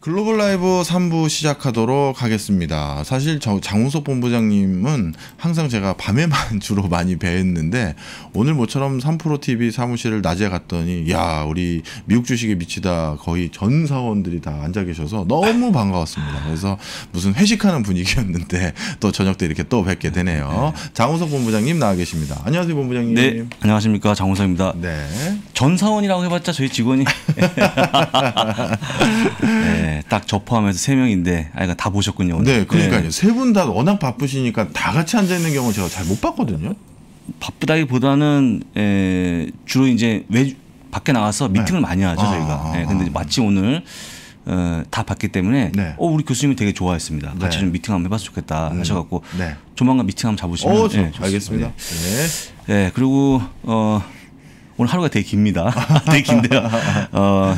글로벌 라이브 3부 시작하도록 하겠습니다. 사실 저 장훈석 본부장님은 항상 제가 밤에만 주로 많이 뵈었는데 오늘 모처럼 3프로TV 사무실을 낮에 갔더니 야 우리 미국 주식에 미치다 거의 전 사원들이 다 앉아 계셔서 너무 반가웠습니다. 그래서 무슨 회식하는 분위기였는데 또 저녁 때 이렇게 또 뵙게 되네요. 네, 네. 장훈석 본부장님 나와 계십니다. 안녕하세요 본부장님. 네 안녕하십니까 장훈석입니다. 네. 전 사원이라고 해봤자 저희 직원이 네. 네. 딱저 포함해서 세 명인데 아이가 다 보셨군요. 오늘. 네, 그러니까요. 네. 세분 다 워낙 바쁘시니까 다 같이 앉아 있는 경우 제가 잘 못 봤거든요. 바쁘다기보다는 에, 주로 이제 외 밖에 나가서 네. 미팅을 네. 많이 하죠 아, 저희가. 예, 아, 네, 근데 아. 마치 오늘 어, 다 봤기 때문에 네. 어, 우리 교수님이 되게 좋아했습니다. 네. 같이 좀 미팅 한번 해봤으면 좋겠다 음. 하셔갖고 네. 조만간 미팅 한번 잡으시면 오, 어, 저, 예, 알겠습니다. 네. 그리고 어, 오늘 하루가 되게 깁니다. 되게 긴데요. 어,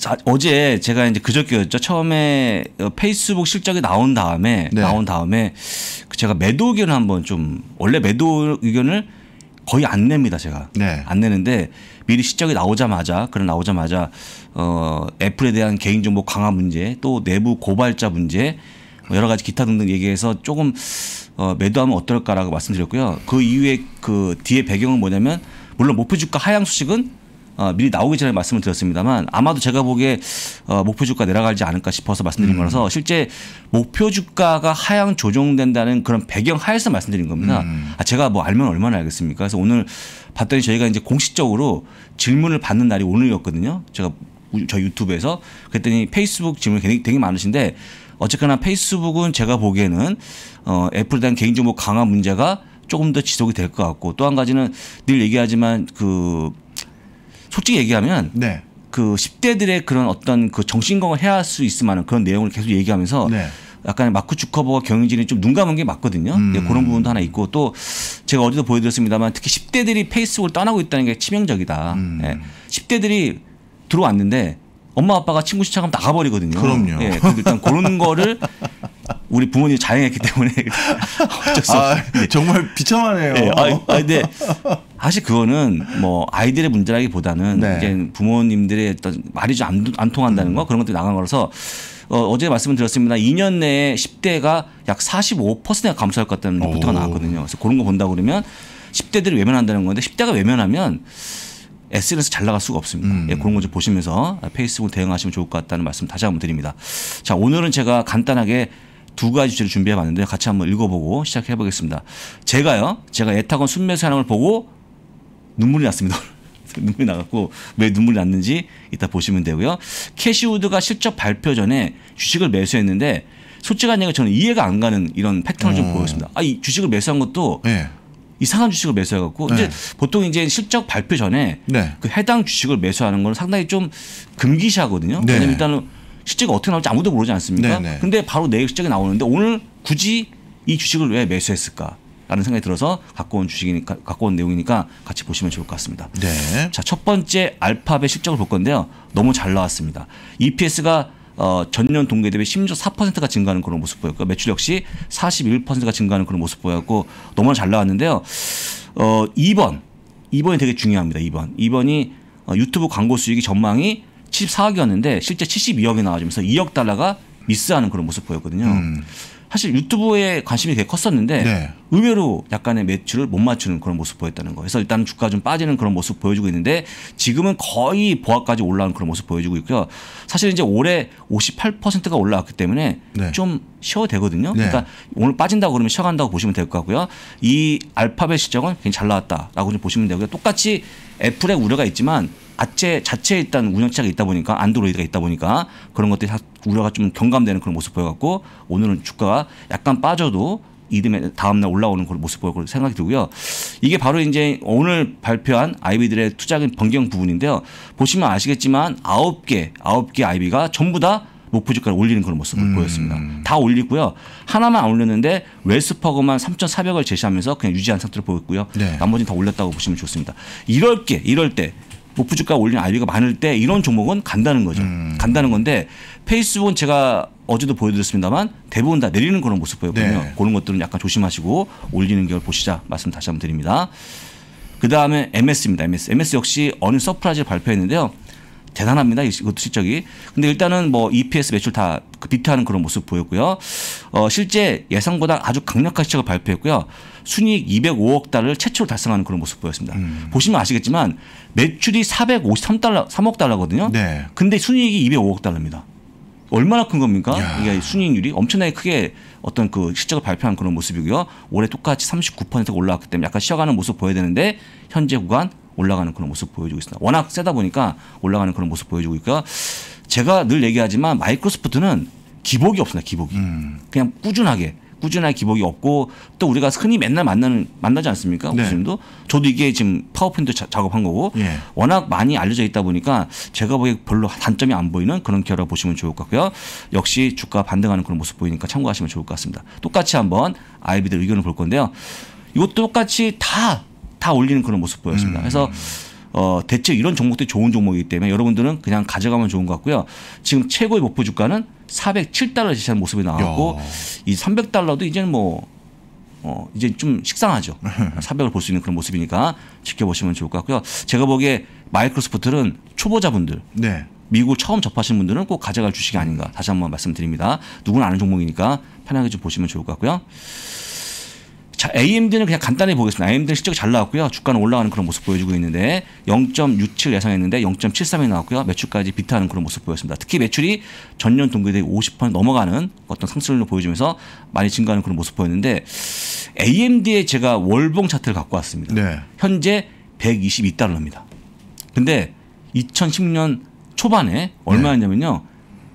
자, 어제 제가 이제 그저께였죠. 처음에 어, 페이스북 실적이 나온 다음에 네. 나온 다음에 그 제가 매도 의견을 한번 좀 원래 매도 의견을 거의 안 냅니다 제가 네. 안 내는데 미리 실적이 나오자마자 그런 나오자마자 어 애플에 대한 개인정보 강화 문제 또 내부 고발자 문제 뭐 여러 가지 기타 등등 얘기해서 조금 어 매도하면 어떨까라고 말씀드렸고요 그 이후에 그 뒤에 배경은 뭐냐면 물론 목표 주가 하향 수식은 어, 미리 나오기 전에 말씀을 드렸습니다만 아마도 제가 보기에 어, 목표 주가 내려가지 않을까 싶어서 말씀드린 음. 거라서 실제 목표 주가가 하향 조정된다는 그런 배경 하에서 말씀드린 겁니다. 음. 아, 제가 뭐 알면 얼마나 알겠습니까? 그래서 오늘 봤더니 저희가 이제 공식적으로 질문을 받는 날이 오늘이었거든요. 제가 저희 유튜브에서 그랬더니 페이스북 질문이 되게, 되게 많으신데 어쨌거나 페이스북은 제가 보기에는 어, 애플에 대한 개인정보 강화 문제가 조금 더 지속이 될 것 같고 또 한 가지는 늘 얘기하지만 그 솔직히 얘기하면 네. 그 10대들의 그런 어떤 그 정신건강을 해야 할 수 있을 만한 그런 내용을 계속 얘기하면서 네. 약간 마크 주커버가 경영진이 좀 눈 감은 게 맞거든요. 음. 예, 그런 부분도 하나 있고 또 제가 어디서 보여드렸습니다만 특히 10대들이 페이스북을 떠나고 있다는 게 치명적이다. 음. 예. 10대들이 들어왔는데 엄마 아빠가 친구 시청하면 나가버리거든요. 그럼요. 예. 일단 그런 거를 우리 부모님이 자행했기 때문에 어쩔 수없어 아, 정말 비참하네요. 예. 아, 아, 근 사실 그거는 뭐 아이들의 문제라기보다는 네. 이제 부모님들의 어떤 말이 좀안안 통한다는 거 그런 것들이 나간 거라서 어, 어제 말씀을 드렸습니다. 2년 내에 10대가 약 45%가 감소할 것 같다는 리포트가 나왔거든요. 그래서 그런 거 본다 고 그러면 10대들이 외면한다는 건데 10대가 외면하면 SNS 잘 나갈 수가 없습니다. 음. 예, 그런 거 좀 보시면서 페이스북 대응하시면 좋을 것 같다는 말씀 다시 한번 드립니다. 자, 오늘은 제가 간단하게 두 가지 주제를 준비해 봤는데 같이 한번 읽어보고 시작해 보겠습니다. 제가요, 제가 에타곤 순매수 현황을 보고 눈물이 났습니다. 눈물이 나갔고 왜 눈물이 났는지 이따 보시면 되고요. 캐시우드가 실적 발표 전에 주식을 매수했는데 솔직한 얘기가 저는 이해가 안 가는 이런 패턴을 어. 좀 음. 보였습니다. 아, 이 주식을 매수한 것도 네. 이상한 주식을 매수해갖고 네. 이제 보통 이제 실적 발표 전에 네. 그 해당 주식을 매수하는 건 상당히 좀 금기시하거든요. 네. 왜냐면 일단은 실적이 어떻게 나올지 아무도 모르지 않습니까? 네, 네. 근데 바로 내일 실적이 나오는데 오늘 굳이 이 주식을 왜 매수했을까? 라는 생각이 들어서 갖고 온 주식이니까 갖고 온 내용이니까 같이 보시면 좋을 것 같습니다. 네. 자, 첫 번째 알파벳 실적을 볼 건데요. 너무 잘 나왔습니다. EPS가 어, 전년 동기 대비 심지어 4%가 증가하는 그런 모습 보였고 매출 역시 41%가 증가하는 그런 모습 보였고 너무 잘 나왔는데요. 어, 2번. 2번이 되게 중요합니다. 2번. 2번이 어, 유튜브 광고 수익이 전망이 74억이었는데 실제 72억이 나와지면서 2억 달러가 미스하는 그런 모습 보였거든요. 음. 사실 유튜브에 관심이 되게 컸었는데 네. 의외로 약간의 매출을 못 맞추는 그런 모습 보였다는 거예요. 그래서 일단 주가 좀 빠지는 그런 모습 보여주고 있는데 지금은 거의 보합까지 올라온 그런 모습 보여주고 있고요. 사실 이제 올해 58%가 올라왔기 때문에 네. 좀쉬어 되거든요. 네. 그러니까 오늘 빠진다고 그러면 쉬어간다고 보시면 될 것 같고요. 이 알파벳 시정은 굉장히 잘 나왔다라고 좀 보시면 되고요. 똑같이 애플의 우려가 있지만 자체 자체에 일단 운영체가 있다 보니까 안드로이드가 있다 보니까 그런 것들이 우려가 좀 경감되는 그런 모습 보여갖고 오늘은 주가가 약간 빠져도 이듬해 다음날 올라오는 그런 모습 보고 여 생각이 들고요. 이게 바로 이제 오늘 발표한 아이비들의 투자적인 변경 부분인데요. 보시면 아시겠지만 아홉 개 아홉 개 아이비가 전부 다 목표 주가를 올리는 그런 모습을 음. 보였습니다. 다 올리고요. 하나만 안 올렸는데 웰스퍼그만 3,400을 제시하면서 그냥 유지한 상태로 보였고요. 네. 나머지는 다 올렸다고 보시면 좋습니다. 이럴 게 이럴 때 목표 주가 올린 아이디가 많을 때 이런 종목은 간다는 거죠. 음. 간다는 건데 페이스북은 제가 어제도 보여드렸습니다만 대부분 다 내리는 그런 모습 보였거든요. 네. 그런 것들은 약간 조심하시고 올리는 걸 보시자 말씀 다시 한번 드립니다. 그 다음에 MS입니다. MS. MS 역시 어느 서프라이즈 발표했는데요. 대단합니다. 이것도 실적이. 근데 일단은 뭐 EPS 매출 다 그 비트하는 그런 모습 보였고요. 어, 실제 예상보다 아주 강력한 실적을 발표했고요. 순이익 205억 달러를 최초로 달성하는 그런 모습 보였습니다. 음. 보시면 아시겠지만 매출이 453달러, 3억 달러거든요. 네. 근데 순이익이 205억 달러입니다. 얼마나 큰 겁니까? 이게 순이익률이 엄청나게 크게 어떤 그 실적을 발표한 그런 모습이고요. 올해 똑같이 39%가 올라왔기 때문에 약간 쉬어가는 모습 보여야 되는데 현재 구간 올라가는 그런 모습 보여주고 있습니다. 워낙 세다 보니까 올라가는 그런 모습 보여주고 있고요. 제가 늘 얘기하지만 마이크로소프트는 기복이 없습니다. 기복이. 음. 그냥 꾸준하게. 꾸준한 기복이 없고 또 우리가 흔히 맨날 만나는 만나지 않습니까? 네. 교수님도 저도 이게 지금 파워포인트 자, 작업한 거고 예. 워낙 많이 알려져 있다 보니까 제가 보기에 별로 단점이 안 보이는 그런 결과 보시면 좋을 것 같고요. 역시 주가 반등하는 그런 모습 보이니까 참고하시면 좋을 것 같습니다. 똑같이 한번 아이비들 의견을 볼 건데요. 이것 도 똑같이 다다 올리는 그런 모습 보였습니다. 음. 그래서 어, 대체 이런 종목들이 좋은 종목이기 때문에 여러분들은 그냥 가져가면 좋은 것 같고요. 지금 최고의 목표 주가는 407달러 지시한 모습이 나왔고 야. 이 300달러도 이제는 뭐 어, 이제 좀 식상하죠. 400을 볼 수 있는 그런 모습이니까 지켜보시면 좋을 것 같고요. 제가 보기에 마이크로소프트는 초보자분들 네. 미국 처음 접하신 분들은 꼭 가져갈 주식이 아닌가 다시 한 번 말씀드립니다. 누구나 아는 종목이니까 편하게 좀 보시면 좋을 것 같고요. 자, AMD는 그냥 간단히 보겠습니다. AMD 실적이 잘 나왔고요. 주가는 올라가는 그런 모습 보여주고 있는데 0.67 예상했는데 0.73이 나왔고요. 매출까지 비타하는 그런 모습 보였습니다. 특히 매출이 전년 동기 대비 50% 넘어가는 어떤 상승률로 보여주면서 많이 증가하는 그런 모습 보였는데 AMD의 제가 월봉 차트를 갖고 왔습니다. 네. 현재 122달러입니다. 근데 2010년 초반에 얼마였냐면요.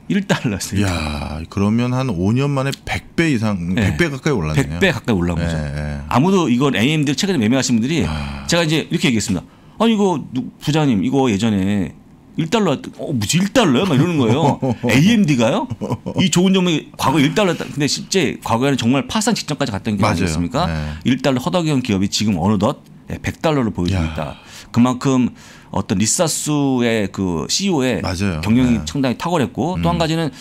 1달러였습니 야, 그러면 한 5년 만에 100배 이상, 네. 100배 가까이 올랐네요. 100배 가까이 올라온 거죠. 네. 아무도 이건 a m d 최근에 매매하신 분들이 아. 제가 이제 이렇게 얘기했습니다. 아니 이거 부장님 이거 예전에 1달러 어 무슨 1달러야? 막 이러는 거예요. AMD가요? 이 좋은 점이 과거 1달러 근데 실제 과거에는 정말 파산 직전까지 갔던 게 아니겠습니까? 네. 1달러 허덕이던 기업이 지금 어느덧 100달러를 보여주고 있다. 그만큼 어떤 리사스의 그 CEO의 맞아요. 경영이 네. 상당히 탁월했고 음. 또한 가지는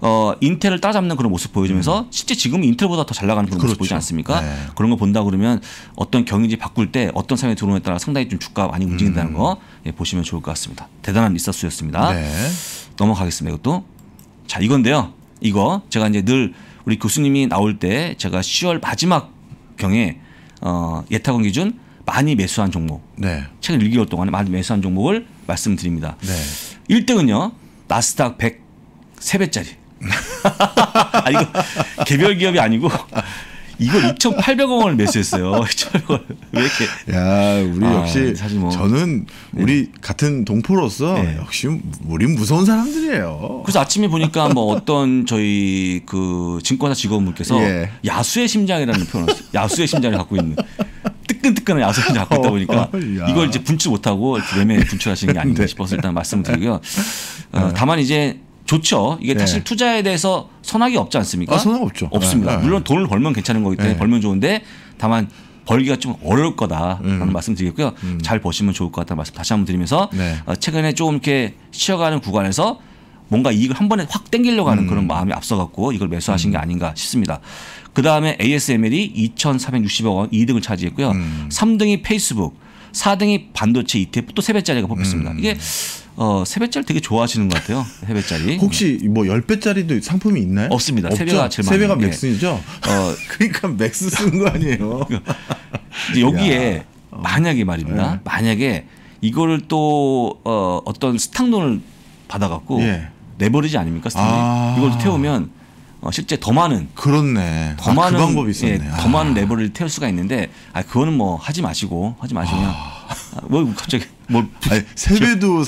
어 인텔을 따잡는 그런 모습 보여주면서 음. 실제 지금 인텔보다 더 잘 나가는 그런 그렇죠. 모습 보이지 않습니까? 네. 그런 거 본다 그러면 어떤 경영이 바꿀 때 어떤 상황이 들어오에 따라 상당히 좀 주가 많이 음. 움직인다는 음. 거 예, 보시면 좋을 것 같습니다. 대단한 리사스였습니다. 네. 넘어가겠습니다. 이것도 자 이건데요. 이거 제가 이제 늘 우리 교수님이 나올 때 제가 10월 마지막 경에 어 예타금 기준 많이 매수한 종목. 네. 최근 1개월 동안에 많이 매수한 종목을 말씀드립니다. 네. 1등은요. 나스닥 100 3배짜리. 아 이거 개별 기업이 아니고 이걸 2 8 0 0억 원을 매수했어요. 6,800억 왜 이렇게? 야, 우리 아, 역시 아, 뭐. 저는 네. 우리 네. 같은 동포로서 네. 역시 우리 무서운 사람들이에요. 그래서 아침에 보니까 뭐 어떤 저희 그 증권사 직원분께서 예. 야수의 심장이라는 표현을 야수의 심장을 갖고 있는 뜨끈뜨끈한 야생을 잡고 있다 보니까 어, 이걸 이제 분출 못하고 매매 분출하시는 게 아닌가 네. 싶어서 일단 말씀드리고요. 네. 어, 네. 다만 이제 좋죠. 이게 네. 사실 투자에 대해서 선악이 없지 않습니까? 아, 선악 없죠. 없습니다. 네. 물론 돈을 벌면 괜찮은 거기 때문에 벌면 좋은데 다만 벌기가 좀 어려울 거다라는 음. 말씀 드리겠고요. 음. 잘 보시면 좋을 것 같다는 말씀 다시 한번 드리면서 어, 최근에 조금 이렇게 쉬어가는 구간에서 뭔가 이익을 한 번에 확 땡기려고 하는 음. 그런 마음이 앞서갖고 이걸 매수하신 음. 게 아닌가 싶습니다. 그 다음에 ASML이 2,460억 원 2등을 차지했고요. 음. 3등이 페이스북, 4등이 반도체 ETF 또 3배짜리가 뽑혔습니다. 음. 이게 어, 세배짜리 되게 좋아하시는 것 같아요. 세배짜리. 혹시 네. 뭐 10배짜리도 상품이 있나요? 없습니다. 세배가 제일 많아요. 세배가 맥스죠? 어, 그러니까 맥스 쓰거 아니에요. 여기에 어. 만약에 말입니다. 네. 만약에 이거를 또 어, 어떤 스탁론을 받아갖고 예. 내버리지 아닙니까 스탠리? 아. 이걸 태우면 어, 실제 더 많은 그렇네. 더 아, 그 많은 그 방법이 있었네. 예, 더 많은 레버를 아. 태울 수가 있는데 아 그거는 뭐 하지 마시고 하지 마시면 아. 아, 뭐 갑자기 뭐 아니, 세배도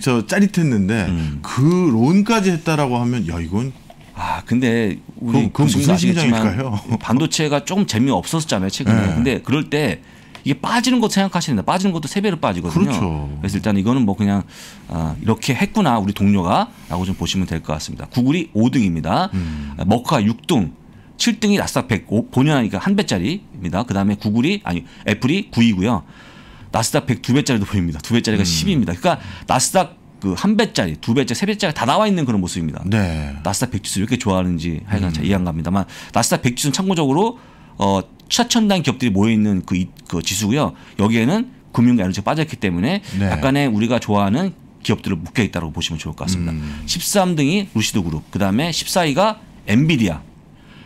저 짜릿했는데 음. 그 론까지 했다라고 하면 야 이건 아 근데 우리 그건, 그건 무슨 시장일까요? 반도체가 조금 재미없었잖아요 최근에. 네. 근데 그럴 때 이게 빠지는 것 생각하시는데 빠지는 것도 세 배로 빠지거든요. 그렇죠. 그래서 일단 이거는 뭐 그냥 아, 이렇게 했구나 우리 동료가라고 좀 보시면 될 것 같습니다. 구글이 5등입니다. 음. 머카 6등. 7등이 나스닥 100, 본연하니까 한 배짜리입니다. 그 다음에 구글이, 아니, 애플이 9이고요. 나스닥 100 2 배짜리도 보입니다. 2 배짜리가 음. 10입니다. 그러니까 나스닥 그 한 배짜리, 두 배짜리, 세 배짜리 다 나와 있는 그런 모습입니다. 네. 나스닥 100 지수 이렇게 좋아하는지 하여간 음. 이해 한 갑니다만 나스닥 100 지수는 참고적으로 어 추천단 기업들이 모여 있는 그, 그, 지수고요. 여기에는 금융과 에너지가 빠졌기 때문에 네. 약간의 우리가 좋아하는 기업들을 묶여 있다고 보시면 좋을 것 같습니다. 음. 13등이 루시드 그룹, 그 다음에 14위가 엔비디아,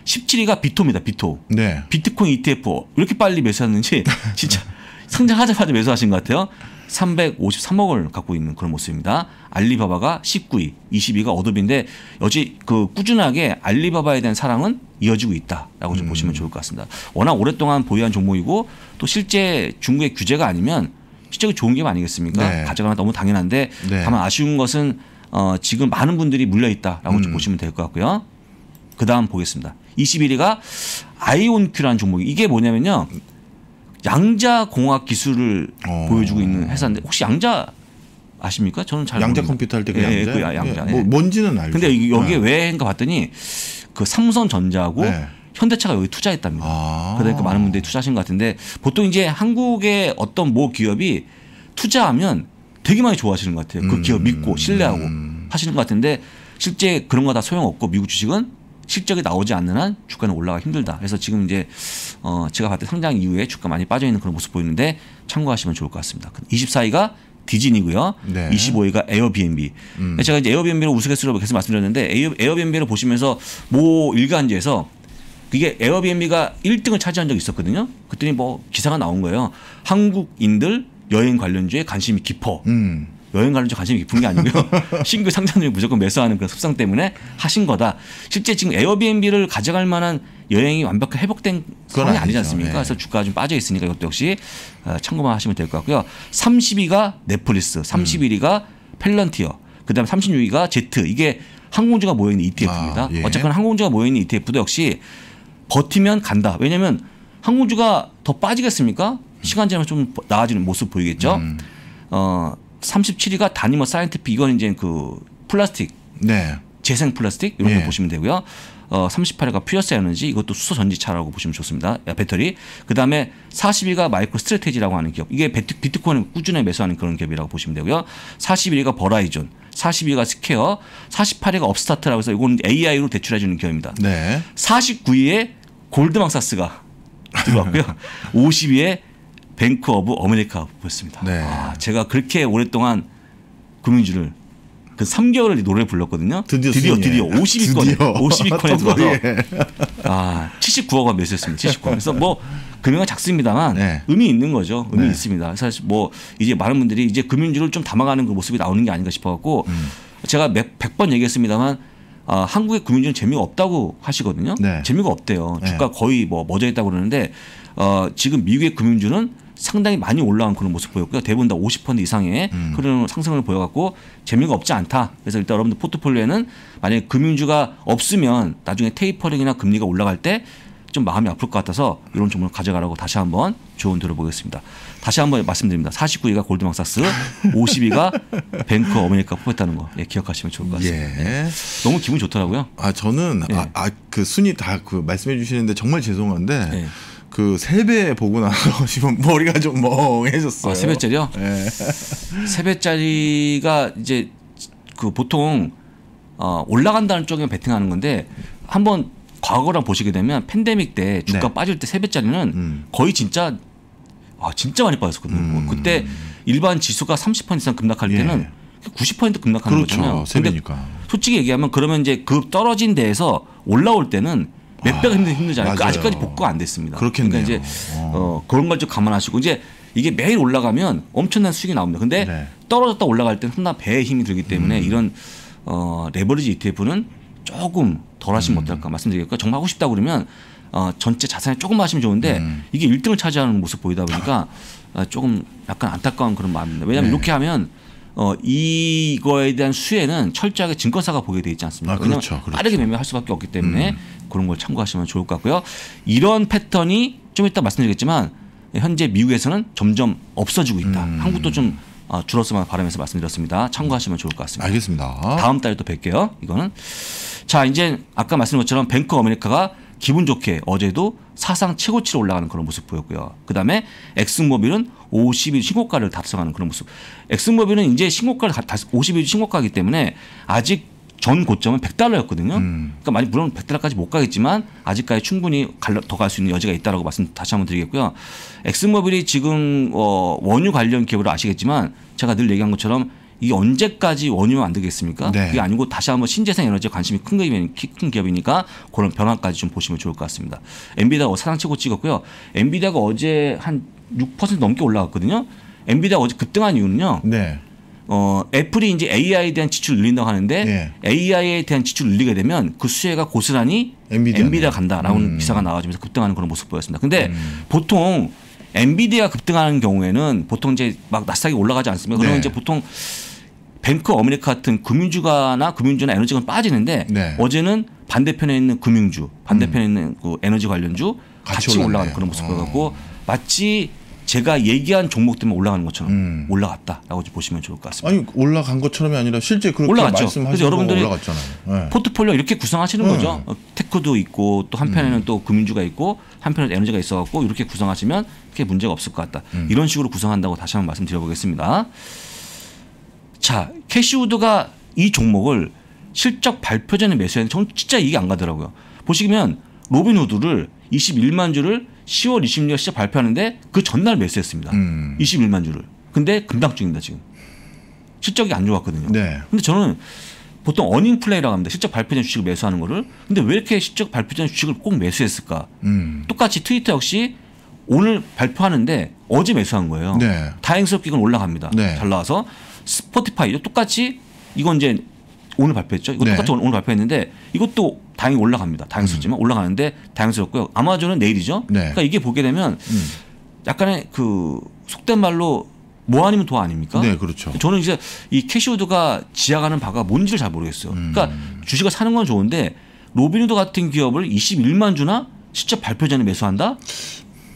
17위가 비토입니다. 비토. 네. 비트코인 ETF 이렇게 빨리 매수했는지 진짜 상장하자마자 매수하신 것 같아요. 353억을 갖고 있는 그런 모습입니다. 알리바바가 19위, 22위가 어도비인데 여지 그 꾸준하게 알리바바에 대한 사랑은 이어지고 있다라고 좀 음. 보시면 좋을 것 같습니다. 워낙 오랫동안 보유한 종목이고 또 실제 중국의 규제가 아니면 실적이 그 좋은 게 아니겠습니까? 네. 가져가면 너무 당연한데 네. 다만 아쉬운 것은 어, 지금 많은 분들이 물려 있다라고 음. 좀 보시면 될 것 같고요. 그 다음 보겠습니다. 21위가 아이온큐라는 종목이 이게 뭐냐면요. 양자 공학 기술을 어. 보여주고 있는 회사인데 혹시 양자 아십니까? 저는 잘 양자 모릅니다. 컴퓨터 할 때그 예, 예, 양자, 그 양자. 예. 예. 뭐 뭔지는 알죠. 근데 여기에 왜인가 봤더니 그 삼성전자하고 네. 현대차가 여기 투자했답니다. 아. 그러니까 많은 분들이 투자하신 것 같은데 보통 이제 한국의 어떤 모 기업이 투자하면 되게 많이 좋아하시는 것 같아요. 그 음. 기업 믿고 신뢰하고 음. 하시는 것 같은데 실제 그런 거 다 소용없고 미국 주식은 실적이 나오지 않는 한 주가는 올라가 힘들다. 그래서 지금 이제 어 제가 봤을 때 상장 이후에 주가 많이 빠져 있는 그런 모습 보이는데 참고하시면 좋을 것 같습니다. 24위가 그 디즈니고요. 네. 25위가 에어비앤비. 음. 제가 이제 에어비앤비를 우스갯소리로 계속 말씀드렸는데 에어, 에어비앤비를 보시면서 모 일간지에서 그게 에어비앤비가 1등을 차지한 적이 있었거든요. 그랬더니 뭐 기사가 나온 거예요. 한국인들 여행 관련주에 관심이 깊어. 음. 여행 가는 줄 관심이 깊은 게 아니고요. 신규 상장률 무조건 매수하는 그런 습성 때문에 하신 거다. 실제 지금 에어비앤비를 가져갈 만한 여행이 완벽히 회복된 상황이 아니지 않습니까? 네. 그래서 주가가 좀 빠져 있으니까 이것도 역시 어, 참고만 하시면 될 것 같고요. 30위가 넷플릭스, 31위가 음. 펠런티어, 그다음에 36위가 제트. 이게 항공주가 모여있는 ETF입니다. 아, 예. 어쨌거나 항공주가 모여있는 ETF도 역시 버티면 간다. 왜냐하면 항공주가 더 빠지겠습니까? 시간 지나면 좀 나아지는 모습 보이겠죠. 음. 어, 37위가 다니머 사이언티픽 이건 이제 그 플라스틱 네. 재생 플라스틱 이런 거 예. 보시면 되고요. 어 38위가 퓨어스 에너지 이것도 수소 전지차라고 보시면 좋습니다. 야, 배터리. 그다음에 40위가 마이크로 스트레테지라고 하는 기업. 이게 비트, 비트코인을 꾸준히 매수하는 그런 기업이라고 보시면 되고요. 41위가 버라이존. 42위가 스퀘어, 48위가 업스타트라고 해서 이건 AI로 대출해 주는 기업입니다. 네. 49위에 골드망사스가 들어왔고요. 50위에 뱅크 오브 어메리카였습니다. 보 네. 아, 제가 그렇게 오랫동안 금융주를 그 3개월을 노래 불렀거든요. 드디어 드디어, 드디어 50위권에 50위권에 들어서 아 79억 원몇이었습니다 79. 그래서 뭐금융은 작습니다만 네. 의미 있는 거죠. 의미 네. 있습니다. 사실 뭐 이제 많은 분들이 이제 금융주를 좀 담아가는 그 모습이 나오는 게 아닌가 싶어갖고 음. 제가 몇, 100번 얘기했습니다만 아, 한국의 금융주는 재미가 없다고 하시거든요. 네. 재미가 없대요. 네. 주가 거의 뭐 멎어 있다고 그러는데 어, 지금 미국의 금융주는 상당히 많이 올라간 그런 모습 보였고요. 대부분 다 50% 이상의 음. 그런 상승을 보여갖고 재미가 없지 않다. 그래서 일단 여러분들 포트폴리오에는 만약에 금융주가 없으면 나중에 테이퍼링이나 금리가 올라갈 때 좀 마음이 아플 것 같아서 이런 종목을 가져가라고 다시 한번 조언 들어보겠습니다 다시 한번 말씀드립니다. 49위가 골드망사스, 52가 뱅크 어메리카 포했다는 거 예, 기억하시면 좋을 것 같습니다. 예. 예. 너무 기분 좋더라고요. 아 저는 아그 예. 아, 아 그 순위 다 그 말씀해 주시는데 정말 죄송한데 예. 그 세배 보고 나서 지금 머리가 좀 멍해졌어요. 아, 세배짜리요? 네. 예. 세배짜리가 이제 그 보통 어, 올라간다는 쪽에 베팅하는 건데 한번 과거랑 보시게 되면 팬데믹 때 주가 네. 빠질 때 세배짜리는 음. 거의 진짜 아 진짜 많이 빠졌거든요 음. 그때 일반 지수가 30% 이상 급락할 예. 때는 예. 90% 급락하는 그렇죠. 거잖아요. 세배니까. 근데 솔직히 얘기하면 그러면 이제 그 떨어진 데에서 올라올 때는 몇 배가 힘들, 힘들잖아요. 그 아직까지 복구가 안 됐습니다. 그러니까 그렇겠네요. 그러니까 이제 어, 어 그런 걸 좀 감안하시고 이제 이게 매일 올라가면 엄청난 수익이 나옵니다. 근데 네. 떨어졌다 올라갈 때는 상당 배에 힘이 들기 때문에 음. 이런 어, 레버리지 ETF는 조금 덜 하시면 음. 어떨까 말씀드리겠고 정말 하고 싶다 그러면 어, 전체 자산에 조금만 하시면 좋은데 음. 이게 일등을 차지하는 모습 보이다 보니까 어, 조금 약간 안타까운 그런 마음입니다. 왜냐하면 네. 이렇게 하면 어, 이거에 대한 수혜는 철저하게 증권사가 보게 돼 있지 않습니까? 아, 그렇죠, 그렇죠. 빠르게 매매할 수밖에 없기 때문에 음. 그런 걸 참고하시면 좋을 것 같고요. 이런 패턴이 좀 이따 말씀드리겠지만 현재 미국에서는 점점 없어지고 있다. 음. 한국도 좀 어, 줄었으면 바라면서 말씀드렸습니다. 참고하시면 좋을 것 같습니다. 알겠습니다. 다음 달에 또 뵐게요. 이거는 자 이제 아까 말씀드린 것처럼 뱅크 어메리카가 기분 좋게 어제도 사상 최고치로 올라가는 그런 모습 보였고요. 그다음에 엑스모빌은 50일 신고가를 답성하는 그런 모습. 엑스모빌은 이제 신고가를 50일 신고가이기 때문에 아직 전 고점은 100달러였거든요. 음. 그러니까 많이 물론 100달러까지 못 가겠지만 아직까지 충분히 더 갈 수 있는 여지가 있다라고 말씀 다시 한번 드리겠고요. 엑스모빌이 지금 어 원유 관련 기업으로 아시겠지만 제가 늘 얘기한 것처럼 이게 언제까지 원유면 안 되겠습니까? 네. 그게 아니고 다시 한번 신재생 에너지에 관심이 큰, 기업이니, 큰 기업이니까 그런 변화까지 좀 보시면 좋을 것 같습니다. 엔비디아가 사상 최고 찍었고요. 엔비디아가 어제 한6% 넘게 올라갔거든요. 엔비디아 어제 급등한 이유는요. 네. 어, 애플이 이제 AI에 대한 지출을 늘린다고 하는데 네. AI에 대한 지출을 늘리게 되면 그 수혜가 고스란히 엔비디아, 엔비디아 간다라는 음. 기사가 나와지면서 급등하는 그런 모습 보였습니다. 근데 음. 보통 엔비디아 급등하는 경우에는 보통 이제 막 나스닥이 올라가지 않습니까? 그러면 네. 이제 보통 뱅크 어메리카 같은 금융주가나 금융주나 에너지가 빠지는데 네. 어제는 반대편에 있는 금융주, 반대편에 음. 있는 그 에너지 관련주 같이, 같이 올라가는 그런 모습 어. 보였고 마치 제가 얘기한 종목 때문에 올라가는 것처럼 음. 올라갔다라고 보시면 좋을 것 같습니다. 아니 올라간 것처럼이 아니라 실제 그렇게 올라갔죠. 그래서 여러분들이 네. 포트폴리오 이렇게 구성하시는 네. 거죠. 어, 테크도 있고 또 한편에는 음. 또 금융주가 있고 한편에는 에너지가 있어갖고 이렇게 구성하시면 크게 문제가 없을 것 같다. 음. 이런 식으로 구성한다고 다시 한 번 말씀드려보겠습니다. 자 캐시우드가 이 종목을 실적 발표 전에 매수했는데 저는 진짜 이게 안 가더라고요. 보시면 로빈후드를 21만 주를 10월 26일 시작 발표하는데 그 전날 매수했습니다. 음. 21만 주를. 근데 금당 중입니다 지금. 실적이 안 좋았거든요. 네. 근데 저는 보통 어닝 플레이라고 합니다. 실적 발표 전 주식을 매수하는 거를. 근데 왜 이렇게 실적 발표 전 주식을 꼭 매수했을까? 음. 똑같이 트위터 역시 오늘 발표하는데 어제 매수한 거예요. 네. 다행스럽게 이건 올라갑니다. 네. 잘 나와서 스포티파이 똑같이 이건 이제 오늘 발표했죠. 이거 네. 똑같이 오늘 발표했는데 이것도 당이 올라갑니다. 당럽지만 음. 올라가는데 당스럽고요 아마존은 내일이죠. 네. 그러니까 이게 보게 되면 음. 약간의 그 속된 말로 뭐 아니면 도 아닙니까? 네, 그렇죠. 저는 이제 이 캐시우드가 지향하는 바가 뭔지를 잘 모르겠어요. 그러니까 음. 주식을 사는 건 좋은데 로빈우드 같은 기업을 21만 주나 실제 발표 전에 매수한다?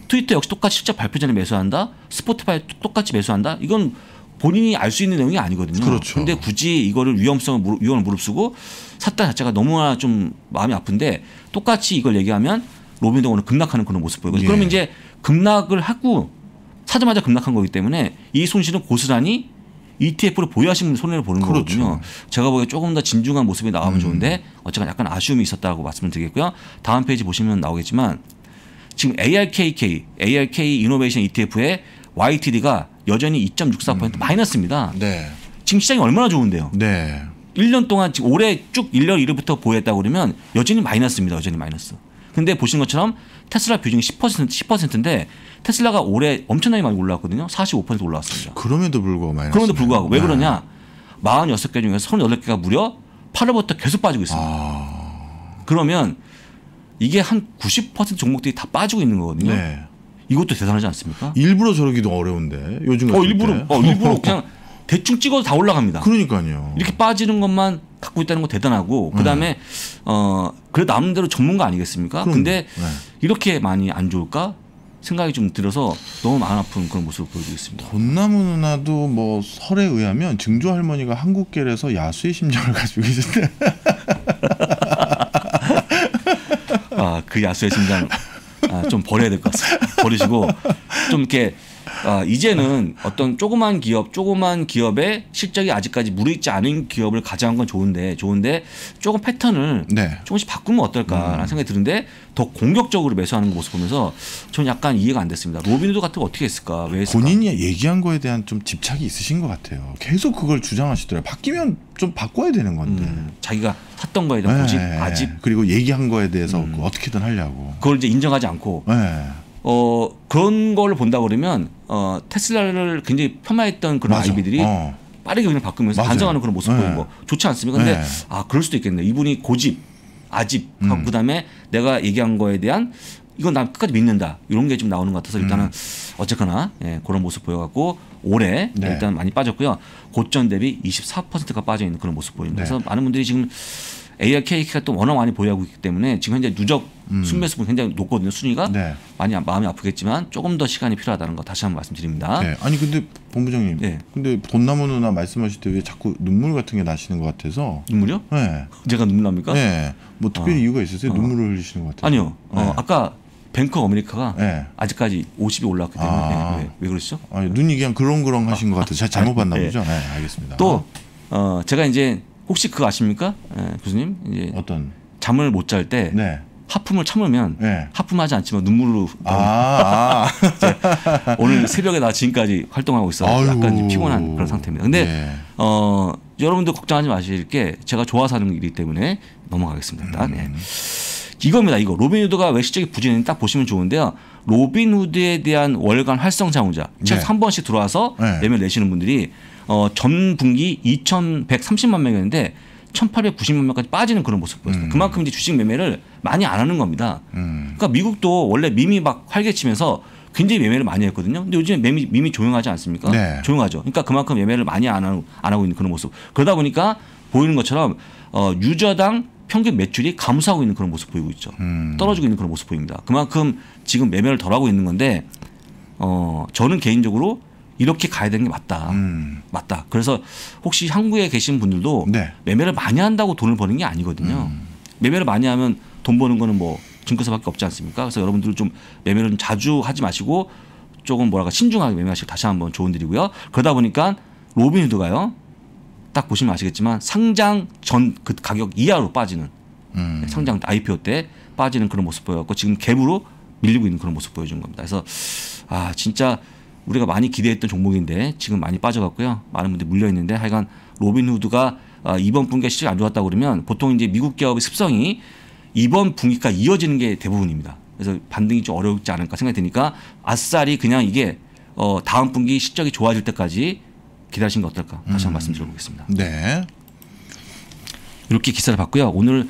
트위터 역시 똑같이 실제 발표 전에 매수한다? 스포티파이 똑같이 매수한다? 이건 본인이 알 수 있는 내용이 아니거든요. 그렇죠. 근데 굳이 이거를 위험성을 위험을 무릅쓰고 샀다 자체가 너무나 좀 마음이 아픈데 똑같이 이걸 얘기하면 로빈도 오늘 급락하는 그런 모습 보이고 예. 그러면 이제 급락을 하고 사자마자 급락한 거기 때문에 이 손실은 고스란히 e t f 를 보유하시는 손해를 보는 그렇죠. 거거든요. 제가 보기에 조금 더 진중한 모습이 나오면 음. 좋은데 어쨌든 약간 아쉬움이 있었다고 말씀을 드리겠고요. 다음 페이지 보시면 나오겠지만 지금 ARKK, ARK 이노베이션 ETF의 YTD가 여전히 2.64% 음. 마이너스입니다. 네. 지금 시장이 얼마나 좋은데요. 네. 1년 동안 지금 올해 쭉 1년 1일부터 보였다 그러면 여전히 마이너스입니다. 여전히 마이너스. 근데 보신 것처럼 테슬라 비중이 10% 10%인데 테슬라가 올해 엄청나게 많이 올라왔거든요. 45% 올라왔습니다. 그럼에도 불구하고 마이너스. 그럼에도 불구하고 왜 네. 그러냐? 46개 중에서 38개가 무려 8월부터 계속 빠지고 있습니다. 아... 그러면 이게 한 90% 종목들이 다 빠지고 있는 거거든요. 네. 이것도 대단하지 않습니까? 일부러 저러기도 어려운데 요즘 어 일부러 때. 어 일부러 그냥 대충 찍어도 다 올라갑니다. 그러니까요. 이렇게 빠지는 것만 갖고 있다는 거 대단하고 네. 그다음에 네. 어 그래도 남대로 전문가 아니겠습니까? 그럼, 데 네. 이렇게 많이 안 좋을까? 생각이 좀 들어서 너무 마음 아픈 그런 모습을 보여주고 습니다 돈나무 누나도 뭐 설에 의하면 증조 할머니가 한국길에서 야수의 심장을 가지고 계신데. 아그 야수의 심장 아, 좀 버려야 될 것 같습니다. 버리시고 좀 이렇게 아, 이제는 어떤 조그만 기업, 조그만 기업의 실적이 아직까지 무르익지 않은 기업을 가져간 건 좋은데 좋은데 조금 패턴을 네. 조금씩 바꾸면 어떨까라는 음. 생각이 드는데 더 공격적으로 매수하는 모습 보면서 저는 약간 이해가 안 됐습니다. 로빈우드 같은 거 어떻게 했을까? 왜 했을까? 본인이 얘기한 거에 대한 좀 집착이 있으신 것 같아요. 계속 그걸 주장하시더라고요. 바뀌면 좀 바꿔야 되는 건데. 음, 자기가 샀던 거에 대한 네. 고집, 네, 아직 그리고 얘기한 거에 대해서 음. 어떻게든 하려고. 그걸 이제 인정하지 않고. 네. 어 그런 걸 본다 그러면 어 테슬라를 굉장히 폄하했던 그런 맞아. 아이들이 어. 빠르게 그냥 바꾸면서 맞아요. 반성하는 그런 모습 네. 보는 거 좋지 않습니까? 근데 네. 아 그럴 수도 있겠네. 이분이 고집, 아집, 음. 그다음에 내가 얘기한 거에 대한 이건 난 끝까지 믿는다 이런 게 좀 나오는 것 같아서 일단은 음. 어쨌거나 예, 그런 모습 보여갖고 올해 네. 일단 많이 빠졌고요 고점 대비 24%가 빠져 있는 그런 모습 보입니다. 네. 그래서 많은 분들이 지금 AR 케이크가 또 워낙 많이 보유하고 있기 때문에 지금 현재 누적 음. 순매수분 굉장히 높거든요. 순위가 네. 많이 아, 마음이 아프겠지만 조금 더 시간이 필요하다는 거 다시 한번 말씀드립니다. 네. 아니 근데 본부장님, 네. 근데 돈나무 누나 말씀하실 때 왜 자꾸 눈물 같은 게 나시는 것 같아서 눈물요? 네. 제가 눈물 납니까? 네. 뭐 특별히 어. 이유가 있으세요? 어. 눈물을 흘리시는 것 같아요. 아니요. 어, 네. 아까 뱅크 아메리카가 네. 아직까지 50이 올라왔기 때문에 아. 네. 왜, 그러시죠? 아니, 눈이 그냥 그렁그렁 하신 아. 것 같아요. 잘 잘못 봤나 네. 보죠? 네, 알겠습니다. 또 어, 어 제가 이제 혹시 그거 아십니까? 예, 교수님. 이제 어떤 잠을 못 잘때 네. 하품을 참으면 네. 하품하지 않지만 눈물로 아, 아. 오늘 새벽에 나 지금까지 활동하고 있어 약간 피곤한 그런 상태입니다. 근데 네. 어 여러분들 걱정하지 마실 게 제가 좋아서 하는 일이기 때문에 넘어가겠습니다. 음. 네. 이겁니다. 이거 로빈후드가 외식적인 부진은 딱 보시면 좋은데요. 로빈후드에 대한 월간 활성 자문자 책한 네. 번씩 들어와서 네. 내면 내시는 분들이 어, 전 분기 2,130만 명이었는데 1,890만 명까지 빠지는 그런 모습 보였어요. 음. 그만큼 이제 주식 매매를 많이 안 하는 겁니다. 음. 그러니까 미국도 원래 미미 막 활개치면서 굉장히 매매를 많이 했거든요. 근데 요즘에 매미, 미미 조용하지 않습니까? 네. 조용하죠. 그러니까 그만큼 매매를 많이 안 하고, 안 하고 있는 그런 모습. 그러다 보니까 보이는 것처럼 어, 유저당 평균 매출이 감소하고 있는 그런 모습 보이고 있죠. 음. 떨어지고 있는 그런 모습 보입니다. 그만큼 지금 매매를 덜 하고 있는 건데 어, 저는 개인적으로 이렇게 가야 되는 게 맞다. 음. 맞다. 그래서 혹시 향국에 계신 분들도 네. 매매를 많이 한다고 돈을 버는 게 아니거든요. 음. 매매를 많이 하면 돈 버는 거는 뭐증권사밖에 없지 않습니까? 그래서 여러분들 좀 매매를 좀 자주 하지 마시고 조금 뭐랄까 신중하게 매매하시길 다시 한번 조언드리고요. 그러다 보니까 로빈후드가요. 딱 보시면 아시겠지만 상장 전 그 가격 이하로 빠지는 음. 네, 상장 IPO 때 빠지는 그런 모습 보여갖고 지금 갭으로 밀리고 있는 그런 모습 보여준 겁니다. 그래서 아 진짜 우리가 많이 기대했던 종목인데 지금 많이 빠져갔고요. 많은 분들이 물려 있는데 하여간 로빈후드가 아, 이번 분기가 실적이 안 좋았다 그러면 보통 이제 미국 기업의 습성이 이번 분기가 이어지는 게 대부분입니다. 그래서 반등이 좀 어렵지 않을까 생각이 드니까 아싸리 그냥 이게 어 다음 분기 실적이 좋아질 때까지 기다리신 게 어떨까 다시 한번 음. 말씀드려보겠습니다. 네. 이렇게 기사를 봤고요. 오늘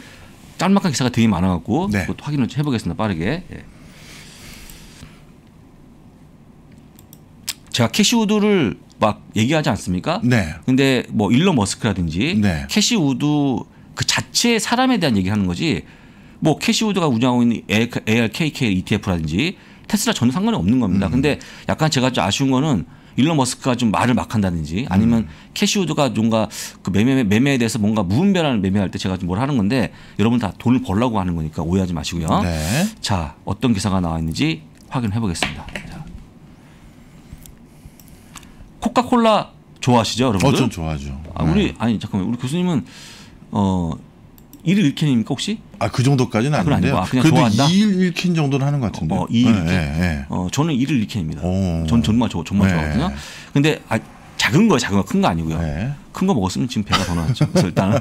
짤막한 기사가 되게 많아갖고 네. 확인을 해보겠습니다. 빠르게. 예. 제가 캐시우드를 막 얘기하지 않습니까? 네. 근데 뭐 일론 머스크라든지 네. 캐시우드 그자체 사람에 대한 얘기하는 거지 뭐 캐시우드가 운영하고 있는 ARKK ETF라든지 테슬라 전혀 상관이 없는 겁니다. 음. 근데 약간 제가 좀 아쉬운 거는 일론 머스크가 좀 말을 막 한다든지 아니면 음. 캐시우드가 뭔가 그 매매, 매매에 대해서 뭔가 무분별한 매매할 때 제가 좀 뭘 하는 건데 여러분 다 돈을 벌라고 하는 거니까 오해하지 마시고요. 네. 자, 어떤 기사가 나와 있는지 확인해 보겠습니다. 코카콜라 좋아하시죠, 여러분들? 어좀 좋아하죠. 아, 우리 네. 아니 잠깐만 우리 교수님은 어 일을 일캔입니까 혹시? 아그 정도까지는 아, 아닌데요. 아, 그래도 좋아한다? 2일 일캔 정도는 하는 것 같은데. 어, 2일 어, 일캔. 네, 네. 어, 저는 일을 일캔입니다. 전 정말 좋아, 정말 네. 좋아하거든요. 근데 아, 작은 거예요, 작은 거, 큰 거 아니고요. 네. 큰거 먹었으면 지금 배가 더 나왔죠. 그래서 일단은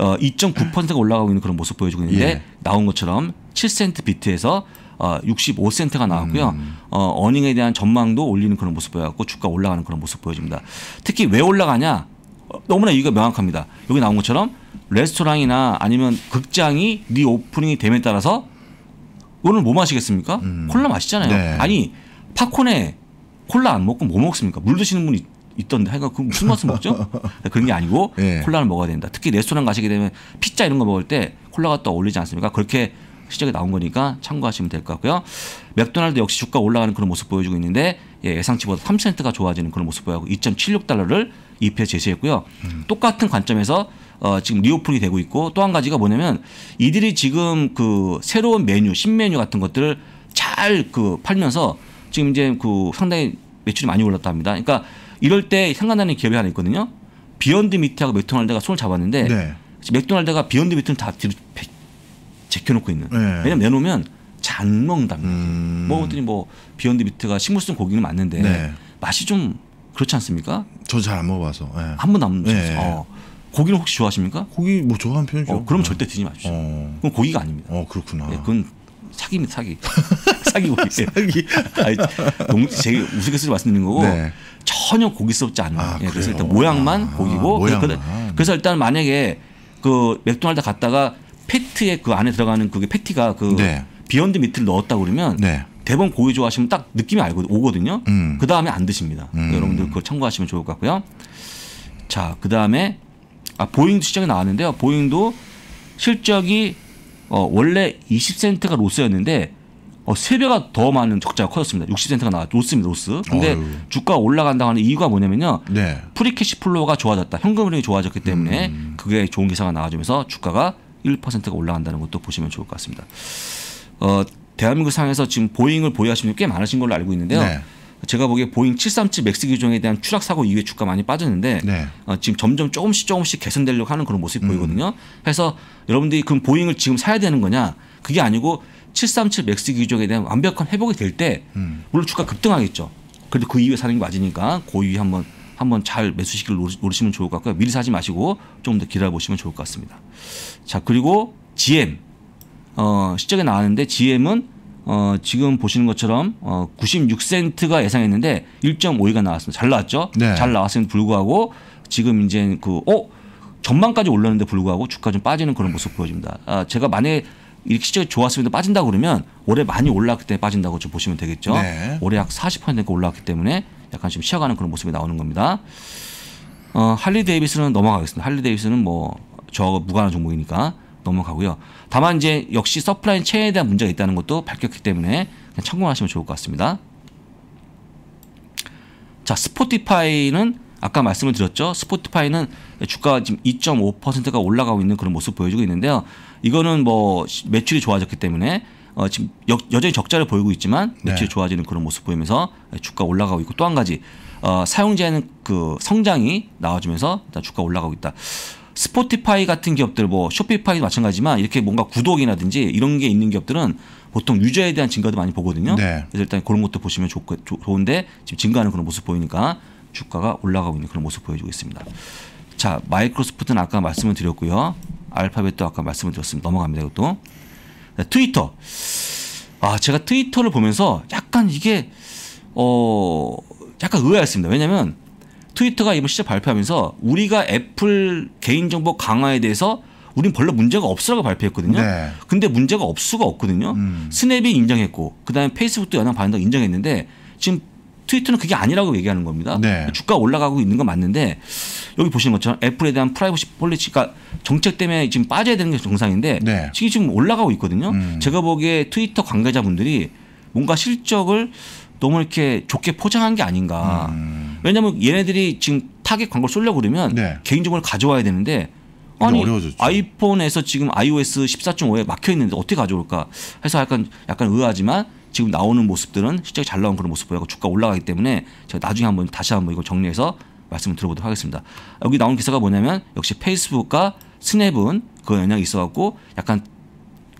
어, 2.9%가 올라가고 있는 그런 모습 보여주고 있는데 예. 나온 것처럼 7센트 비트에서 어, 65센트가 나왔고요. 음. 어, 어닝에 대한 전망도 올리는 그런 모습 보여갖고 주가 올라가는 그런 모습 보여집니다. 특히 왜 올라가냐? 어, 너무나 이유가 명확합니다. 여기 나온 것처럼 레스토랑이나 아니면 극장이 리오프닝이 됨에 따라서 오늘 뭐 마시겠습니까? 음. 콜라 마시잖아요. 네. 아니 팝콘에 콜라 안 먹고 뭐 먹습니까? 물 드시는 분이 있던데 하여간 그 무슨 맛을 먹죠? 그런 게 아니고 네. 콜라를 먹어야 된다. 특히 레스토랑 가시게 되면 피자 이런 거 먹을 때 콜라가 또 어울리지 않습니까? 그렇게 실적이 나온 거니까 참고하시면 될 것 같고요. 맥도날드 역시 주가 올라가는 그런 모습 보여주고 있는데 예, 예상치보다 3센트가 좋아지는 그런 모습 보여고 2.76달러를 EPS 제시했고요. 음. 똑같은 관점에서 어, 지금 리오프이 되고 있고 또 한 가지가 뭐냐면 이들이 지금 그 새로운 메뉴, 신메뉴 같은 것들을 잘 그 팔면서 지금 이제 그 상당히 매출이 많이 올랐다 합니다. 그러니까 이럴 때 생각나는 기업이 하나 있거든요. 비욘드 미트하고 맥도날드가 손을 잡았는데 네. 맥도날드가 비욘드 미트는 다 뒤로 제껴놓고 있는. 네. 왜냐면 내놓으면 잔먹는다 음. 먹었더니 뭐, 뭐 비욘드 미트가 식물성 고기는 맞는데 네. 맛이 좀 그렇지 않습니까? 저 잘 안 먹어봐서 네. 한 번도 안 먹어서. 어. 고기를 혹시 좋아하십니까? 고기 뭐 좋아하는 편이죠. 어, 그럼 절대 드지 마십시오. 어. 그건 고기가 아닙니다. 어 그렇구나. 네, 그건 사기입니다 사기. 사기 고기. 예. 사기. 아니, 농, 제 우스갯소리 말씀드린 거고 네. 전혀 고기스럽지 않아요. 아, 예, 그래서 일단 모양만 아, 고기고. 모양만. 그래서 일단 만약에 그 맥도날드 갔다가 패트에그 안에 들어가는 그게 패티가그 네. 비욘드 미트를 넣었다 그러면 네. 대본 고유 좋아하시면 딱 느낌이 알고 오거든요. 음. 그 다음에 안 드십니다. 음. 네, 여러분들 그거 참고하시면 좋을 것 같고요. 자, 그 다음에 아, 보잉도 시장에 나왔는데요. 보잉도 실적이 어, 원래 20센트가 로스였는데 어, 3배가 더 많은 적자가 커졌습니다. 60센트가 나왔습니다. 로스. 근데 어휴. 주가가 올라간다고 하는 이유가 뭐냐면요. 네. 프리캐시 플로우가 좋아졌다. 현금 흐름이 좋아졌기 때문에 음. 그게 좋은 기사가 나와주면서 주가가 1%가 올라간다는 것도 보시면 좋을 것 같습니다. 어, 대한민국 상에서 지금 보잉을 보유하시는 분꽤 많으신 걸로 알고 있는데요. 네. 제가 보기에 보잉 737 맥스 규정에 대한 추락 사고 이후에 주가 많이 빠졌는데 네. 어, 지금 점점 조금씩 조금씩 개선되려고 하는 그런 모습이 음. 보이거든요. 그래서 여러분들이 그럼 보잉을 지금 사야 되는 거냐? 그게 아니고 737 맥스 규정에 대한 완벽한 회복이 될때 음. 물론 주가 급등하겠죠. 그래도 그 이후에 사는 게 맞으니까 고그 한번 한번 잘 매수 시기를 노리시면 좋을 것 같고요. 미리 사지 마시고 좀더 기다려보시면 좋을 것 같습니다. 자 그리고 GM 어, 시적에 나왔는데 GM은 어, 지금 보시는 것처럼 어, 96센트가 예상했는데 1.5위가 나왔습니다. 잘 나왔죠? 네. 잘 나왔음에도 불구하고 지금 이제 그 어? 전망까지 올랐는데 불구하고 주가 좀 빠지는 그런 모습 보여집니다. 아, 제가 만약에 이렇게 시적이 좋았으면 빠진다 그러면 올해 많이 올랐기 때문에 빠진다고 좀 보시면 되겠죠. 네. 올해 약40% 올라왔기 때문에 약간 좀 쉬어가는 그런 모습이 나오는 겁니다. 어, 할리 데이비스는 넘어가겠습니다. 할리 데이비스는 뭐저 무관한 종목이니까 넘어가고요. 다만 이제 역시 서프라인 체에 대한 문제가 있다는 것도 밝혔기 때문에 그냥 참고하시면 좋을 것 같습니다. 자, 스포티파이는 아까 말씀을 드렸죠. 스포티파이는 주가 지금 2.5%가 올라가고 있는 그런 모습 보여주고 있는데요. 이거는 뭐 매출이 좋아졌기 때문에 어, 지금 여, 여전히 적자를 보이고 있지만 네. 매출이 네. 좋아지는 그런 모습 보이면서 예, 주가 올라가고 있고 또 한 가지 어, 사용자는 그 성장이 나와주면서 일단 주가 올라가고 있다. 스포티파이 같은 기업들 뭐 쇼피파이도 마찬가지지만 이렇게 뭔가 구독이라든지 이런 게 있는 기업들은 보통 유저에 대한 증가도 많이 보거든요. 네. 그래서 일단 그런 것도 보시면 좋, 좋은데 지금 증가하는 그런 모습 보이니까 주가가 올라가고 있는 그런 모습 보여주고 있습니다. 자 마이크로소프트는 아까 말씀을 드렸고요. 알파벳도 아까 말씀을 드렸습니다. 넘어갑니다. 이것도. 네, 트위터. 아, 제가 트위터를 보면서 약간 이게, 어, 약간 의아했습니다. 왜냐면 트위터가 이번 시작 발표하면서 우리가 애플 개인정보 강화에 대해서 우린 별로 문제가 없으라고 발표했거든요. 네. 근데 문제가 없을 수가 없거든요. 음. 스냅이 인정했고 그다음에 페이스북도 연합 반응도 인정했는데 지금 트위터는 그게 아니라고 얘기하는 겁니다. 네. 주가 올라가고 있는 건 맞는데 여기 보시는 것처럼 애플에 대한 프라이버시 폴리시가 그러니까 정책 때문에 지금 빠져야 되는 게 정상인데 네. 지금 지금 올라가고 있거든요. 음. 제가 보기에 트위터 관계자분들이 뭔가 실적을 너무 이렇게 좋게 포장한 게 아닌가. 음. 왜냐하면 얘네들이 지금 타겟 광고를 쏠려고 그러면 네. 개인 적으로 가져와야 되는데 아니 어려워졌죠. 아이폰에서 지금 iOS 14.5에 막혀 있는데 어떻게 가져올까 해서 약간 약간 의아하지만 지금 나오는 모습들은 실적이 잘 나온 그런 모습 보이고 주가 올라가기 때문에 제가 나중에 한번 다시 한번 이걸 정리해서 말씀을 들어보도록 하겠습니다. 여기 나온 기사가 뭐냐면 역시 페이스북과 스냅은 그 영향이 있어갖고 약간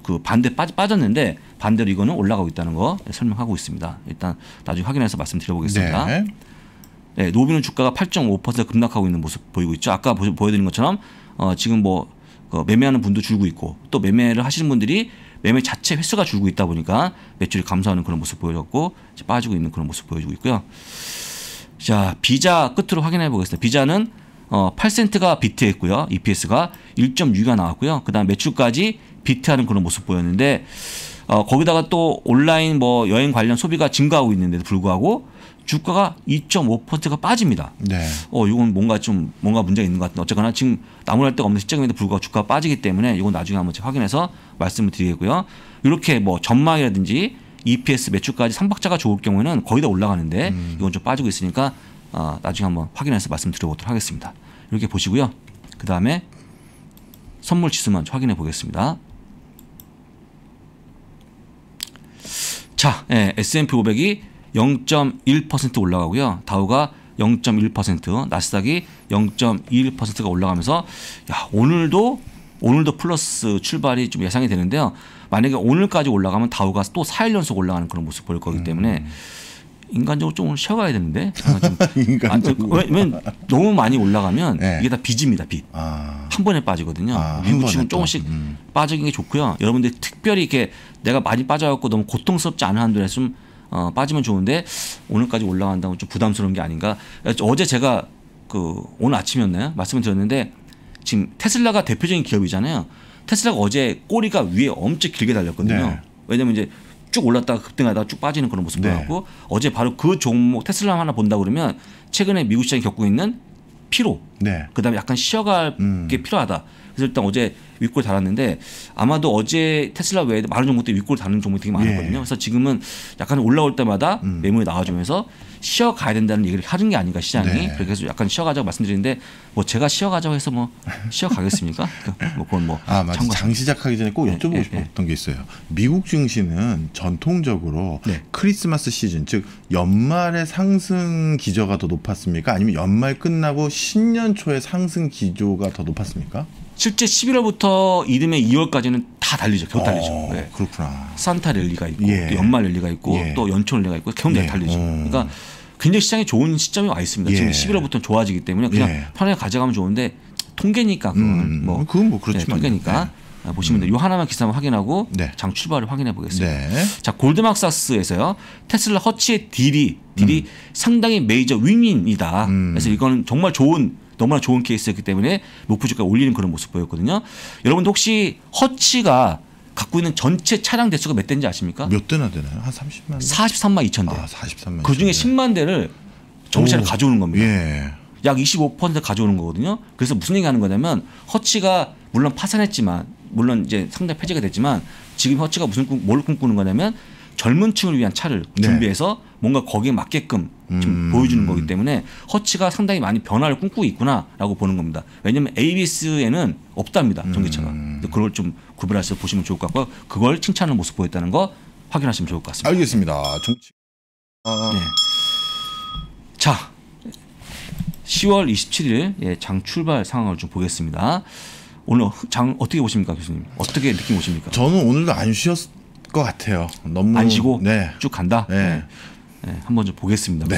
그 반대 빠, 빠졌는데 반대로 이거는 올라가고 있다는 거 설명하고 있습니다. 일단 나중에 확인해서 말씀드려보겠습니다. 네. 네, 노비는 주가가 8.5% 급락하고 있는 모습 보이고 있죠. 아까 보여드린 것처럼 어, 지금 뭐 어, 매매하는 분도 줄고 있고 또 매매를 하시는 분들이 매매 자체 횟수가 줄고 있다 보니까 매출이 감소하는 그런 모습 보여줬고 빠지고 있는 그런 모습 보여주고 있고요. 자 비자 끝으로 확인해 보겠습니다. 비자는 어, 8가 비트했고요. EPS가 1.6가 나왔고요. 그다음 매출까지 비트하는 그런 모습 보였는데 어, 거기다가 또 온라인 뭐 여행 관련 소비가 증가하고 있는데도 불구하고 주가가 2.5%가 빠집니다. 네. 어, 이건 뭔가 좀 뭔가 문제가 있는 것 같은데 어쨌거나 지금 나무랄 데가 없는 시점에도 불구하고 주가가 빠지기 때문에 이건 나중에 한번 확인해서 말씀을 드리겠고요. 이렇게 뭐 전망이라든지 EPS 매출까지 3박자가 좋을 경우에는 거의 다 올라가는데 음. 이건 좀 빠지고 있으니까 어, 나중에 한번 확인해서 말씀드려보도록 하겠습니다. 이렇게 보시고요. 그 다음에 선물 지수만 확인해 보겠습니다. 자, 예, S&P 500이 0.1% 올라가고요. 다우가 0.1%, 나스닥이 0.21%가 올라가면서 야, 오늘도 오늘도 플러스 출발이 좀 예상이 되는데요. 만약에 오늘까지 올라가면 다우가 또 4일 연속 올라가는 그런 모습 보일 거기 때문에 음. 인간적으로 좀 쉬어가야 되는데 인간적으로 아, 왜냐면 너무 많이 올라가면 네. 이게 다 빚입니다 빚한 아. 번에 빠지거든요 아, 미국 지금 조금씩 음. 빠지는 게 좋고요 여러분들 특별히 이렇게 내가 많이 빠져갖고 너무 고통스럽지 않은 한도에 좀 어, 빠지면 좋은데 오늘까지 올라간다면 좀 부담스러운 게 아닌가. 어제 제가 그 오늘 아침이었나요? 말씀을 드렸는데 지금 테슬라가 대표적인 기업이잖아요. 테슬라가 어제 꼬리가 위에 엄청 길게 달렸거든요. 네. 왜냐면 이제 쭉 올랐다가 급등하다가 쭉 빠지는 그런 모습도 네. 나 하고 어제 바로 그 종목 테슬라 하나 본다 그러면 최근에 미국 시장이 겪고 있는 피로 네. 그다음에 약간 쉬어갈 음. 게 필요하다 그래서 일단 어제 윗골 달았는데 아마도 어제 테슬라 외에도 많은 종목들 윗골 다는 종목이 되게 많았거든요. 예. 그래서 지금은 약간 올라올 때마다 음. 매물이 나와주면서 쉬어가야 된다는 얘기를 하는 게 아닌가 시장이 네. 그래서 약간 쉬어가자고 말씀드리는데 뭐 제가 쉬어가자고 해서 뭐 쉬어가겠습니까? 뭐 그건 뭐 아, 맞아. 장 시작하기 전에 꼭 네, 여쭤보고 네, 싶었던 네, 게 있어요. 미국 증시는 전통적으로 네. 크리스마스 시즌 즉 연말에 상승 기저가 더 높았습니까? 아니면 연말 끝나고 신년 초에 상승 기조가 더 높았습니까? 실제 11월부터 이듬해 2월까지는 다 달리죠. 겨우 달리죠. 어, 네. 그렇구나. 산타 랠리가 있고 예. 또 연말 랠리가 있고 예. 또 연초 랠리가 있고 겨우 다 네. 달리죠. 음. 그러니까 굉장히 시장에 좋은 시점이와 있습니다. 지금 11월부터는 예. 좋아지기 때문에 그냥 예. 편하게 가져가면 좋은데 통계니까 그건 음, 뭐 그건 뭐 그렇지만 네, 통계니까 예. 보시면 돼요. 음. 요 하나만 기사만 확인하고 네. 장 출발을 확인해 보겠습니다. 네. 자, 골드막사스에서요. 테슬라 허치의 딜이 딜이 음. 상당히 메이저 윈윈이다. 음. 그래서 이거는 정말 좋은 너무나 좋은 케이스였기 때문에 목표 주가 올리는 그런 모습 보였거든요. 여러분 혹시 허치가 갖고 있는 전체 차량 대수가 몇 대인지 아십니까? 몇 대나 되나요? 한 30만 43만 2천 대. 아, 43만. 그 중에 10만 대를 정차를 가져오는 겁니다. 예. 약 25% 가져오는 거거든요. 그래서 무슨 얘기 하는 거냐면 허치가 물론 파산했지만 물론 이제 상당 폐지가 됐지만 지금 허치가 무슨 꿈, 뭘 꿈꾸는 거냐면 젊은 층을 위한 차를 네. 준비해서 뭔가 거기에 맞게끔 지금 음. 보여주는 거기 때문에 허치가 상당히 많이 변화를 꿈꾸고 있구나라고 보는 겁니다. 왜냐하면 ABS에는 없답니다 음. 전기차가. 음. 그걸 좀 구별해서 보시면 좋을 것 같고 그걸 칭찬하는 모습 보였다는 거 확인하시면 좋을 것 같습니다. 알겠습니다. 정치. 아... 네. 자, 10월 27일 예, 장 출발 상황을 좀 보겠습니다. 오늘 장 어떻게 보십니까 교수님? 어떻게 느낌 오십니까? 저는 오늘도 안 쉬었. 것 같아요. 너무 안 쉬고 네. 쭉 간다. 네. 네. 네 한번 좀 보겠습니다. 네.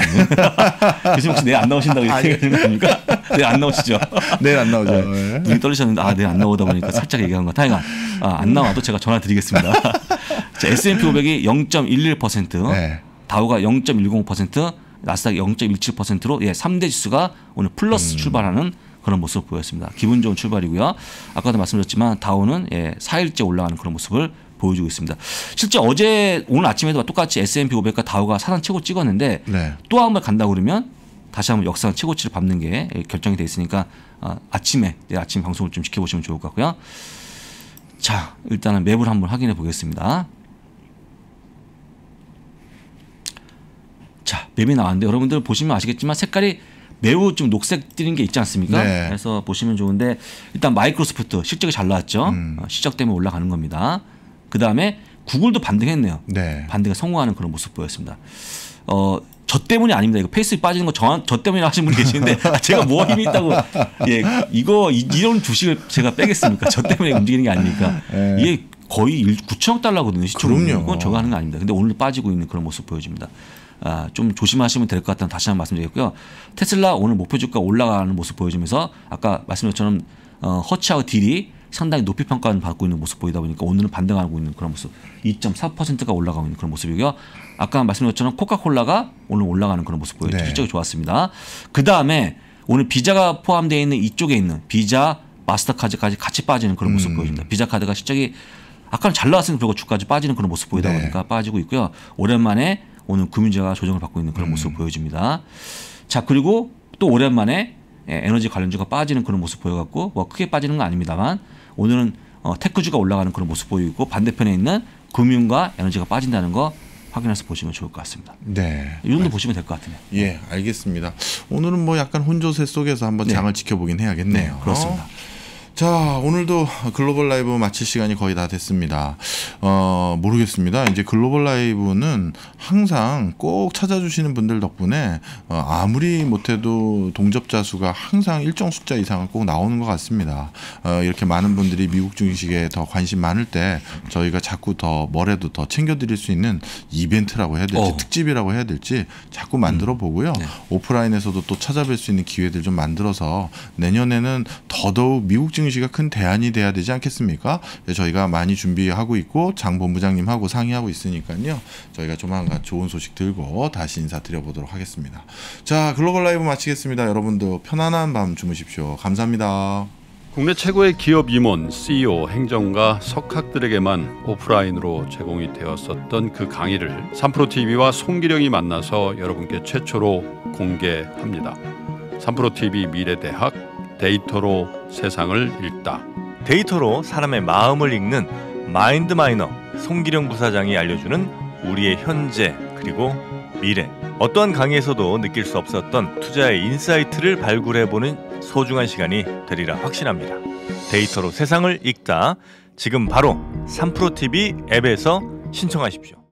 교수님 그 혹시 내일 안 나오신다고 얘기하는 거니까 내일 안 나오시죠? 내일 안 나오죠. 네. 네. 눈이 떨리셨는데 아 내일 안 나오다 보니까 살짝 얘기한 거. 다행히 아, 안 나와도 제가 전화 드리겠습니다. S&P 500이 0.11%, 네. 다우가 0.10%, 나스닥 0.17%로 예, 3대 지수가 오늘 플러스 음. 출발하는 그런 모습을 보였습니다. 기분 좋은 출발이고요. 아까도 말씀드렸지만 다우는 예, 4일째 올라가는 그런 모습을 보여주고 있습니다. 실제 어제 오늘 아침에도 똑같이 S&P 500과 다우가 사상 최고 찍었는데 네. 또한 번 간다 그러면 다시 한번 역사상 최고치를 밟는 게 예, 결정이 돼 있으니까 어, 아침에 내 네, 아침 방송을 좀 지켜보시면 좋을 것 같고요. 자 일단은 맵을 한번 확인해 보겠습니다. 자 맵이 나왔는데 여러분들 보시면 아시겠지만 색깔이 매우 좀 녹색 띠는게 있지 않습니까? 네. 그래서 보시면 좋은데 일단 마이크로소프트 실적이 잘 나왔죠. 음. 실적 어, 때문에 올라가는 겁니다. 그 다음에 구글도 반등했네요. 네. 반등에 성공하는 그런 모습 보였습니다. 어, 저 때문이 아닙니다. 이거 페이스북 빠지는 거 저, 저 때문에 하시분 계시는데 아, 제가 뭐 힘이 있다고 예 이거 이, 런 주식을 제가 빼겠습니까? 저 때문에 움직이는 게 아니니까 네. 예. 이게 거의 9천억 달러거든요. 시총. 그건 저가 하는 거 아닙니다. 근데 오늘 빠지고 있는 그런 모습 보여집니다. 아, 좀 조심하시면 될 것 같다는 다시 한 번 말씀드리겠고요. 테슬라 오늘 목표 주가 올라가는 모습 보여주면서 아까 말씀드린 처럼 어, 허치하고 딜이 상당히 높이 평가를 받고 있는 모습 보이다 보니까 오늘은 반등하고 있는 그런 모습 2.4%가 올라가고 있는 그런 모습이고요. 아까 말씀드린 것처럼 코카콜라가 오늘 올라가는 그런 모습 보여요. 네. 실적이 좋았습니다. 그 다음에 오늘 비자가 포함되어 있는 이쪽에 있는 비자 마스터카드까지 같이 빠지는 그런 모습 음. 보여집니다. 비자카드가 실적이 아까는 잘 나왔으니 그리고 주까지 빠지는 그런 모습 보이다 네. 보니까 빠지고 있고요. 오랜만에 오늘 금융자가 조정을 받고 있는 그런 음. 모습 음. 보여집니다. 자 그리고 또 오랜만에 예, 에너지 관련주가 빠지는 그런 모습 보여갖고 뭐 크게 빠지는 건 아닙니다만 오늘은 어, 테크주가 올라가는 그런 모습 보이고 반대편에 있는 금융과 에너지가 빠진다는 거 확인해서 보시면 좋을 것 같습니다. 네. 이 정도 알... 보시면 될 것 같네요. 예, 알겠습니다. 오늘은 뭐 약간 혼조세 속에서 한번 네. 장을 지켜보긴 해야겠네요. 네, 그렇습니다. 어? 자, 오늘도 글로벌 라이브 마칠 시간이 거의 다 됐습니다. 어, 모르겠습니다. 이제 글로벌 라이브는 항상 꼭 찾아주시는 분들 덕분에 어, 아무리 못해도 동접자 수가 항상 일정 숫자 이상은 꼭 나오는 것 같습니다. 어, 이렇게 많은 분들이 미국 주식에 더 관심 많을 때 저희가 자꾸 더 뭐래도 더 챙겨드릴 수 있는 이벤트라고 해야 될지 어. 특집이라고 해야 될지 자꾸 만들어 음. 보고요. 음. 네. 오프라인에서도 또 찾아뵐 수 있는 기회들 좀 만들어서 내년에는 더더욱 미국 증 민중의식큰 대안이 돼야 되지 않겠습니까? 네, 저희가 많이 준비하고 있고 장 본부장님하고 상의하고 있으니까요. 저희가 조만간 좋은 소식 들고 다시 인사드려보도록 하겠습니다. 자, 글로벌 라이브 마치겠습니다. 여러분도 편안한 밤 주무십시오. 감사합니다. 국내 최고의 기업 임원, CEO, 행정가, 석학들에게만 오프라인으로 제공이 되었었던 그 강의를 삼프로 TV와 송기령이 만나서 여러분께 최초로 공개합니다. 삼프로 TV 미래대학 데이터로 세상을 읽다. 데이터로 사람의 마음을 읽는 마인드 마이너 송기령 부사장이 알려주는 우리의 현재 그리고 미래 어떠한 강의에서도 느낄 수 없었던 투자의 인사이트를 발굴해보는 소중한 시간이 되리라 확신합니다. 데이터로 세상을 읽다 지금 바로 3프로TV 앱에서 신청하십시오.